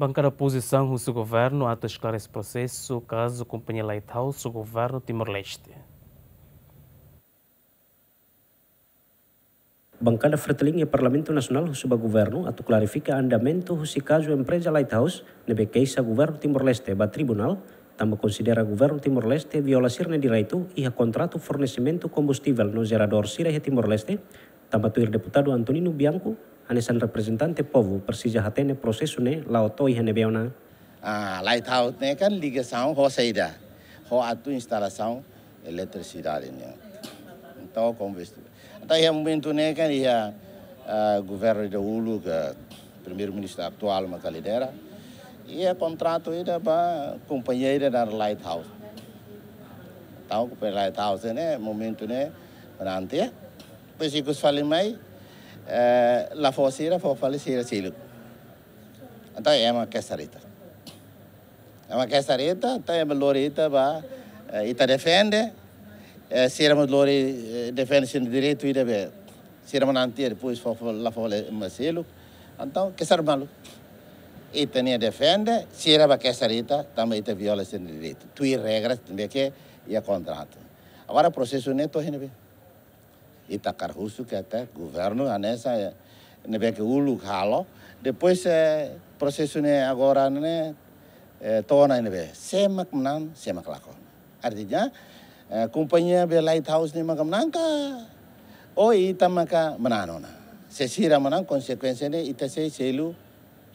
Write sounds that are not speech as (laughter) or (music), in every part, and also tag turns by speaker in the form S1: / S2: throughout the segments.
S1: Bancar a posição seu governo ato esclarecer esse processo caso companhia Lighthouse o governo Timor-Leste.
S2: Bancada Fratelinha Parlamento Nacional suba governo a clarifica andamento se caso empresa Lighthouse neve queixa governo Timor-Leste ba tribunal também considera governo Timor-Leste violação de direito e a contrato fornecimento combustível no gerador Sirah Timor-Leste, também o deputado Antonino Bianco ane san representante povo persija hatene prosesune laotoi hene beona. Ah,
S3: lighthouse né kan ligação ho saída, ho atu instalação eletricidade né. Então convisto. Até é momento né kan ia ah, governo de Ulu que primeiro-ministro atual uma calidera e é contrato ida para companheira da lighthouse. Então, para lighthouse né momento né, nanti ya. Pois eu falei eh, la fossera Então é uma Anta É uma Ema então é uma lorita ba ita defende. Eh, se eh, era uma lori defende sin direito Se era uma nanti depois lá la fole siluk. Então, ser malu. Ita nia defende, era uma kesarita, também te viola sin direito. tu e regras, também que ia contrato. Agora, processo neto, gente, itakar que até governo nessa nebeque ulu halo. Depois e prosesune né agora né é, eh, tona nebe semak menang semak lako. Artinya e kumpanya be lighthouse ni maka menang ka o oh, ita maka menanona. Sesira menang konsekuensi ne ita se selu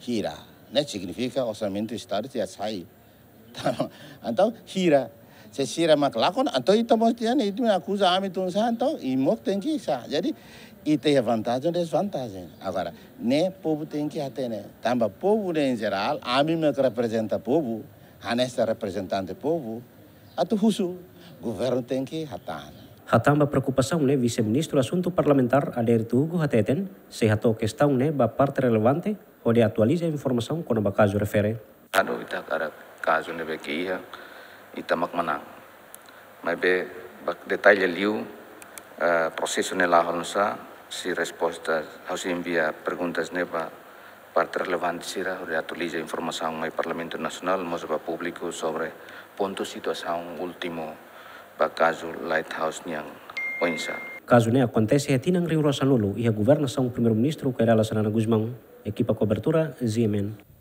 S3: hira. Ne signifika orçamento estado ya açai. Então, (laughs) hira se sira maklakon atau itu mestian itu aku zami tunsan to imok tem que sa jadi itu é vantagem e desvantagem agora né povo tem que atender, né também povo em geral a mim me representa povo nessa representante povo atu husu
S2: governo tem que hatar Hatamba preocupação né vice-ministro assunto parlamentar alerta Hugo Hateten se hatou questão né ba parte relevante onde atualiza a informação quando ba caso refere.
S1: A ita cara caso ne bekia itamak mana maibe bak dettaglia ya liu eh, processo nella sa si risposta hausi invia perguntas neva parte relevante sira ore atuliza informação mai parlamento nasional mosba publiku sobre ponto situação ultimo ba caso lighthouse nyang
S2: oinsa caso ne acontece a tinang rio lulu e a governação primeiro ministro Kerala Sanana Guzmão equipa cobertura Zimen.